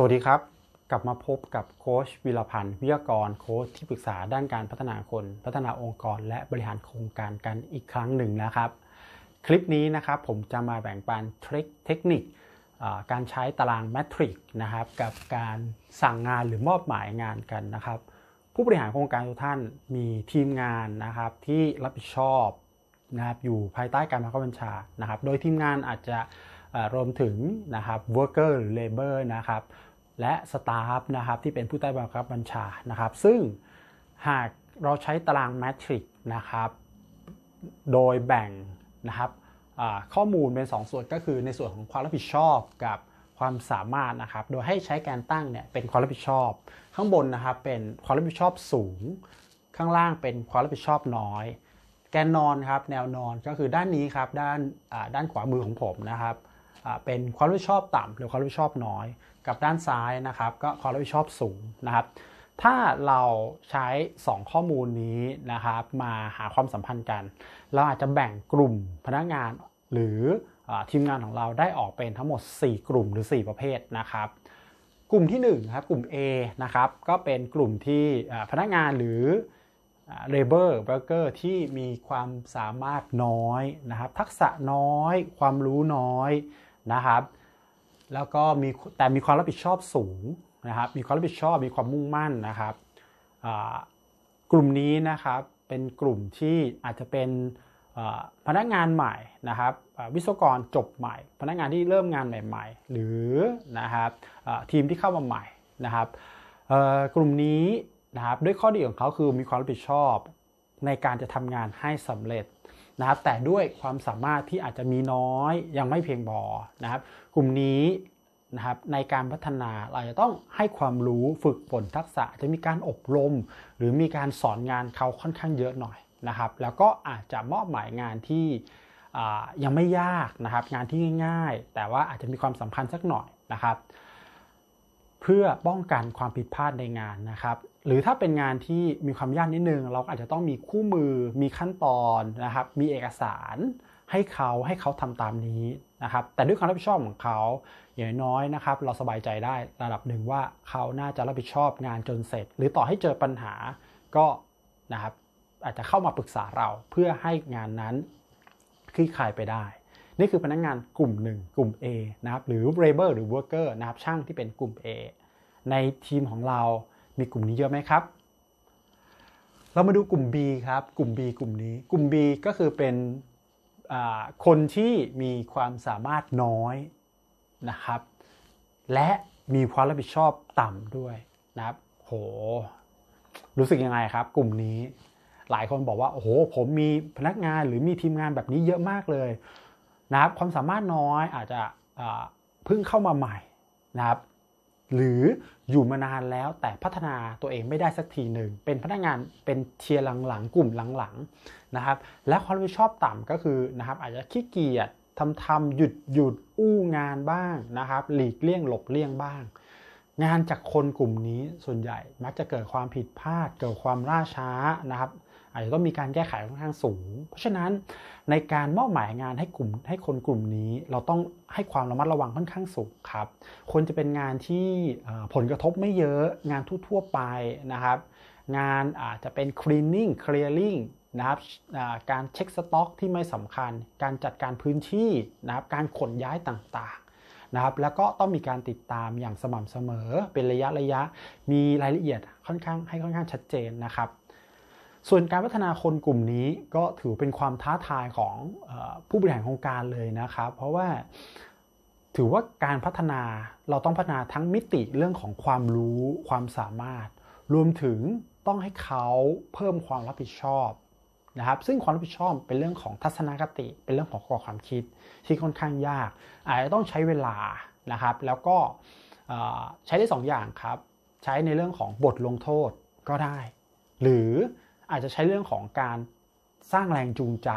สวัสดีครับ กลับมาพบกับโค้ช วิรพันธ์วิทยากรโค้ชที่ปรึกษาด้านการพัฒนาคน พัฒนาองค์กรและบริหารโครงการกันอีกครั้งหนึ่งนะครับ คลิปนี้นะครับผมจะมาแบ่งปันทริคเทคนิคการใช้ตารางแมทริกนะครับกับการสั่งงานหรือมอบหมายงานกันนะครับ ผู้บริหารโครงการทุกท่านมีทีมงานนะครับที่รับผิดชอบนะครับอยู่ภายใต้การบังคับบัญชานะครับ โดยทีมงานอาจจะรวมถึงนะครับ worker labor นะครับและ staff นะครับที่เป็นผู้ใต้บังคับบัญชานะครับ ซึ่งหากเราใช้ตารางแมทริกนะครับโดยแบ่งนะครับข้อมูลเป็น 2 ส่วนก็คือในส่วนของความรับผิดชอบกับความสามารถนะครับ โดยให้ใช้การตั้งเนี่ยเป็นความรับผิดชอบข้างบนนะครับเป็นความรับผิดชอบสูง ข้างล่างเป็นความรับผิดชอบน้อย แกนนอนครับแนวนอนก็คือด้านนี้ครับด้านด้านขวามือของผมนะครับเป็นความรับผิดชอบต่ำหรือความรับผิดชอบน้อย กับด้านซ้ายนะครับ ก็ความรับผิดชอบสูงนะครับถ้าเราใช้ 2 ข้อมูลนี้นะครับ มาหาความสัมพันธ์กัน เราอาจจะแบ่งกลุ่มพนักงานหรือทีมงานของเราได้ออกเป็นทั้งหมด 4 กลุ่มหรือ 4 ประเภทนะครับ กลุ่มที่1ครับ กลุ่ม A นะครับก็เป็นกลุ่มที่พนักงานหรือเลเบอร์เบเกอร์ที่มีความสามารถน้อยนะครับทักษะน้อย ความรู้น้อยนะครับแล้วก็มีแต่มีความรับผิดชอบสูงนะครับมีความรับผิดชอบมีความมุ่งมั่นนะครับกลุ่มนี้นะครับเป็นกลุ่มที่อาจจะเป็นพนักงานใหม่นะครับวิศวกรจบใหม่ พนักงานที่เริ่มงานใหม่ๆ หรือนะครับทีมที่เข้ามาใหม่นะครับกลุ่มนี้นะครับด้วยข้อดีของเขาคือ มีความรับผิดชอบในการจะทำงานให้สำเร็จนะครับแต่ด้วยความสามารถที่อาจจะมีน้อย ยังไม่เพียงพอนะครับ กลุ่มนี้นะครับในการพัฒนาเราจะต้องให้ความรู้ฝึกฝนทักษะจะมีการอบรม หรือมีการสอนงานเขาค่อนข้างเยอะหน่อยนะครับ แล้วก็อาจจะมอบหมายงานที่ยังไม่ยากนะครับ งานที่ง่าย ๆ แต่ว่าอาจจะมีความสำคัญสักหน่อยนะครับพื่อป้องกันความผิดพลาดในงานนะครับ หรือถ้าเป็นงานที่มีความยากนิดนึงเราอาจจะต้องมีคู่มือมีขั้นตอนนะครับมีเอกสารให้เขาให้เขาทำตามนี้นะครับ แต่ด้วยความรับผิดชอบของเขาอย่างน้อยนะครับ เราสบายใจได้ระดับหนึ่งว่าเขาน่าจะรับผิดชอบงานจนเสร็จ หรือต่อให้เจอปัญหา ก็นะครับอาจจะเข้ามาปรึกษาเราเพื่อให้งานนั้นคลี่คลายไปได้นี่คือพนักงงานกลุ่ม1กลุ่ม A นะครับหรือ labor หรือ worker นะครับช่างที่เป็นกลุ่ม A ในทีมของเรา มีกลุ่มนี้เยอะไหมครับ เรามาดูกลุ่ม B ครับกลุ่ม B กลุ่มนี้ กลุ่ม B ก็คือเป็นคนที่มีความสามารถน้อยนะครับ และมีความรับผิดชอบต่ำด้วยนะครับ โห รู้สึกยังไงครับกลุ่มนี้ หลายคนบอกว่าโอ้โห ผมมีพนักงานหรือมีทีมงานแบบนี้เยอะมากเลยนะครับความสามารถน้อยอาจจะเพิ่งเข้ามาใหม่นะครับ หรืออยู่มานานแล้วแต่พัฒนาตัวเองไม่ได้สักทีหนึ่งเป็นพนักงานเป็นเทียร์หลังๆกลุ่มหลังๆนะครับ และความรับผิดชอบต่ำก็คือนะครับ อาจจะขี้เกียจทำทำหยุดหยุดอู้งานบ้างนะครับ หลีกเลี่ยงหลบเลี่ยงบ้าง งานจากคนกลุ่มนี้ส่วนใหญ่มักจะเกิดความผิดพลาดเกิดความล่าช้านะครับอาจจะต้องมีการแก้ไขค่อนข้างสูง เพราะฉะนั้นในการมอบหมายงานให้กลุ่มให้คนกลุ่มนี้เราต้องให้ความระมัดระวังค่อนข้างสูงครับ คนจะเป็นงานที่ผลกระทบไม่เยอะงานทั่วๆไปนะครับ งานอาจจะเป็น cleaning clearing นะครับการเช็คสต็อกที่ไม่สำคัญ การจัดการพื้นที่นะครับการขนย้ายต่างๆนะครับแล้วก็ต้องมีการติดตามอย่างสม่ำเสมอเป็นระยะระยะ มีรายละเอียดค่อนข้างให้ค่อนข้างชัดเจนนะครับส่วนการพัฒนาคนกลุ่มนี้ก็ถือเป็นความท้าทายของผู้บริหารโครงการเลยนะครับ เพราะว่าถือว่าการพัฒนาเราต้องพัฒนาทั้งมิติเรื่องของความรู้ความสามารถ รวมถึงต้องให้เขาเพิ่มความรับผิดชอบนะครับ ซึ่งความรับผิดชอบเป็นเรื่องของทัศนคติ เป็นเรื่องของก้อความคิดที่ค่อนข้างยาก อาจจะต้องใช้เวลานะครับ แล้วก็ใช้ได้2ออย่างครับ ใช้ในเรื่องของบทลงโทษก็ได้ หรืออาจจะใช้เรื่องของการสร้างแรงจูงใจ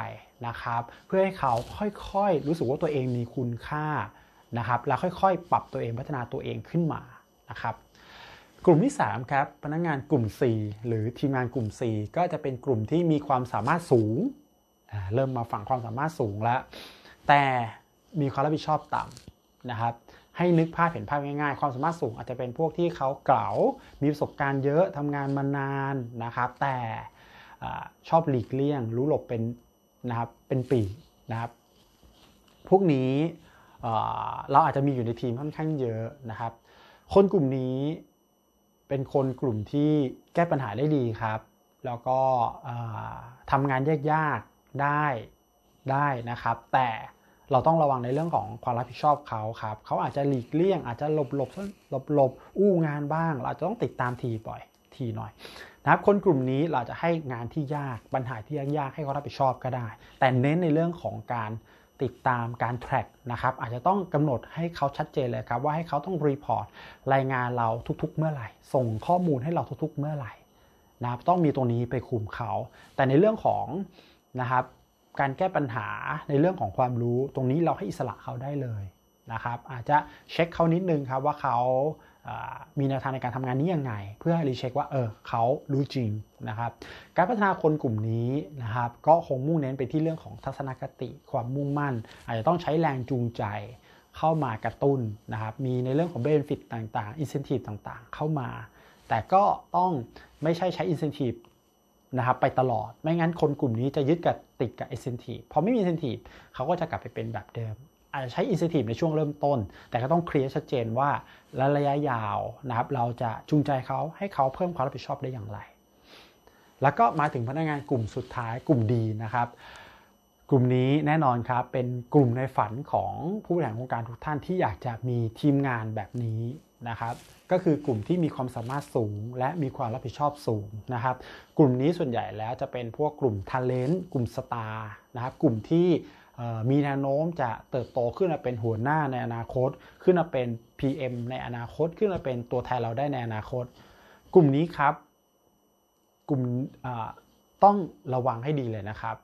นะครับ เพื่อให้เขาค่อยๆ รู้สึกว่าตัวเองมีคุณค่านะครับแล้วค่อยๆ ปรับตัวเองพัฒนาตัวเองขึ้นมานะครับกลุ่มที่3ครับพนักงงานกลุ่ม4 หรือทีมงานกลุ่ม4ก็จะเป็นกลุ่มที่มีความสามารถสูงเริ่มมาฝังความสามารถสูงแล้ว แต่มีความรับผิดชอบต่ำนะครับ ให้นึกภาพเห็นภาพง่ายๆ ความสามารถสูงอาจจะเป็นพวกที่เขาเก่ามีประสบการณ์เยอะทำงานมานานนะครับ แต่ชอบหลีกเลี่ยงรู้หลบเป็นนะครับเป็นปีนะครับพวกนี้เราอาจจะมีอยู่ในทีมค่อนข้างเยอะนะครับ คนกลุ่มนี้เป็นคนกลุ่มที่แก้ปัญหาได้ดีครับ แล้วก็ทำงานยากๆ ได้ได้นะครับ แต่เราต้องระวังในเรื่องของความรับผิดชอบเขาครับเขาอาจจะหลีกเลี่ยง อาจจะหลบหลบหลบหลบอู้งานบ้างเราจะต้องติดตามทีบ่อยทีหน่อยนะครับคนกลุ่มนี้เราจะให้งานที่ยากปัญหาที่ยากๆให้เขารับผิดชอบก็ได้ แต่เน้นในเรื่องของการติดตามการแทร็กนะครับอาจจะต้องกำหนดให้เขาชัดเจนเลยครับ ว่าให้เขาต้องรีพอร์ตรายงานเราทุกๆ เมื่อไหร่ ส่งข้อมูลให้เราทุกๆ เมื่อไหร่นะครับต้องมีตรงนี้ไปคุมเขา แต่ในเรื่องของนะครับ การแก้ปัญหาในเรื่องของความรู้ ตรงนี้เราให้อิสระเขาได้เลยนะครับ อาจจะเช็คเขานิดนึงครับว่าเขามีแนวทางในการทำงานนี้ยังไง เพื่อรีเช็คว่าเออเขารู้จริงนะครับการพัฒนาคนกลุ่มนี้นะครับก็คงมุ่งเน้นไปที่เรื่องของทัศนคติความมุ่งมั่น อาจจะต้องใช้แรงจูงใจเข้ามากระตุ้นนะครับมีในเรื่องของเบนฟิตต่างๆอินเซนティブต่างๆ เข้ามา แต่ก็ต้องไม่ใช่ใช้อินเซนティブนะครับไปตลอดไม่งั้นคนกลุ่มนี้จะยึดกับติดกับอินเซนティブพอไม่มีอินเซนティブเขาก็จะกลับไปเป็นแบบเดิมอาจจะใช้อินสติทีฟในช่วงเริ่มต้น แต่ก็ต้องเคลียร์ชัดเจนว่าระยะยาวนะครับ เราจะจูงใจเขาให้เขาเพิ่มความรับผิดชอบได้อย่างไร แล้วก็มาถึงพนักงานกลุ่มสุดท้ายกลุ่มดีนะครับ กลุ่มนี้แน่นอนครับ เป็นกลุ่มในฝันของผู้บริหารโครงการทุกท่านที่อยากจะมีทีมงานแบบนี้นะครับ ก็คือกลุ่มที่มีความสามารถสูง และมีความรับผิดชอบสูงนะครับ กลุ่มนี้ส่วนใหญ่แล้วจะเป็นพวกกลุ่มทลนต์กลุ่มสตาร์นะครับกลุ่มที่มีแนวโน้มจะเติบโตขึ้นมาเป็นหัวหน้าในอนาคตขึ้นมาเป็น PM ในอนาคตขึ้นมาเป็นตัวแทนเราได้ในอนาคต กลุ่มนี้ครับ กลุ่มต้องระวังให้ดีเลยนะครับ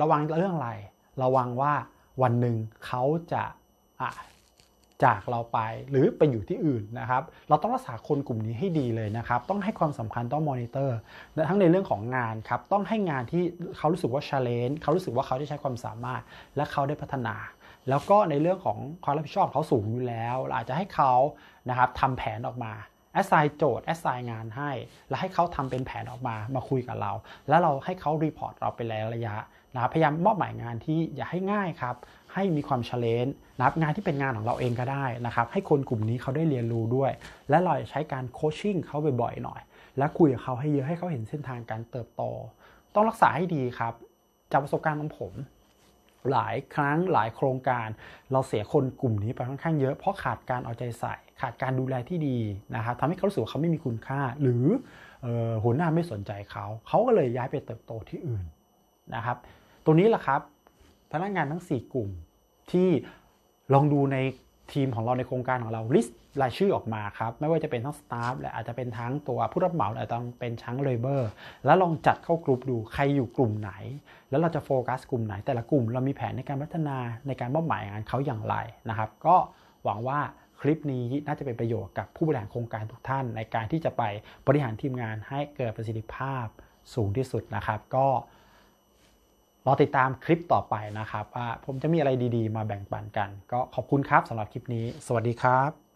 ระวังเรื่องอะไรระวังว่าวันหนึ่งเขาจะจากเราไปหรือไปอยู่ที่อื่นนะครับ เราต้องรักษาคนกลุ่มนี้ให้ดีเลยนะครับ ต้องให้ความสำคัญต้องมอนิเตอร์ทั้งในเรื่องของงานครับต้องให้งานที่เขารู้สึกว่าชาเลนจ์เขารู้สึกว่าเขาได้ใช้ความสามารถ และเขาได้พัฒนา แล้วก็ในเรื่องของความรับผิดชอบเขาสูงอยู่แล้วอาจจะให้เขานะครับทำแผนออกมาแอสไซน์โจทย์ แอสไซน์งานให้ แล้วให้เขาทำเป็นแผนออกมามาคุยกับเรา แล้วเราให้เขารีพอร์ตเราไปแล้วระยะนะพยายามมอบหมายงานที่อย่าให้ง่ายครับให้มีความเฉลนนะครับงานที่เป็นงานของเราเองก็ได้นะครับ ให้คนกลุ่มนี้เขาได้เรียนรู้ด้วย และเราใช้การโคชชิ่งเขาบ่อยๆหน่อย และคุยกับเขาให้เยอะให้เขาเห็นเส้นทางการเติบโต ต้องรักษาให้ดีครับ จากประสบการณ์ของผม หลายครั้งหลายโครงการ เราเสียคนกลุ่มนี้ไปค่อนข้างเยอะเพราะขาดการเอาใจใส่ขาดการดูแลที่ดีนะครับทำให้เขาสูว่าเขาไม่มีคุณค่า หรือหัวหน้าไม่สนใจเขาเขาก็เลยย้ายไปเติบโตที่อื่นนะครับตรงนี้แหละครับพนักงานทั้ง 4 กลุ่มที่ลองดูในทีมของเราในโครงการของเราลิสต์รายชื่อออกมาครับไม่ว่าจะเป็นทั้งสตาฟและอาจจะเป็นทั้งตัวผู้รับเหมาอาจจะเป็นชั้งเลเบอร์แล้วลองจัดเข้ากลุ่มดูใครอยู่กลุ่มไหน แล้วเราจะโฟกัสกลุ่มไหนแต่ละกลุ่ม เรามีแผนในการพัฒนาในการมอบหมายงานเขาอย่างไรนะครับ ก็หวังว่าคลิปนี้น่าจะเป็นประโยชน์กับผู้บริหารโครงการทุกท่าน ในการที่จะไปบริหารทีมงานให้เกิดประสิทธิภาพสูงที่สุดนะครับ ก็รอติดตามคลิปต่อไปนะครับว่าผมจะมีอะไรดี ๆ มาแบ่งปันกัน ก็ขอบคุณครับสำหรับคลิปนี้ สวัสดีครับ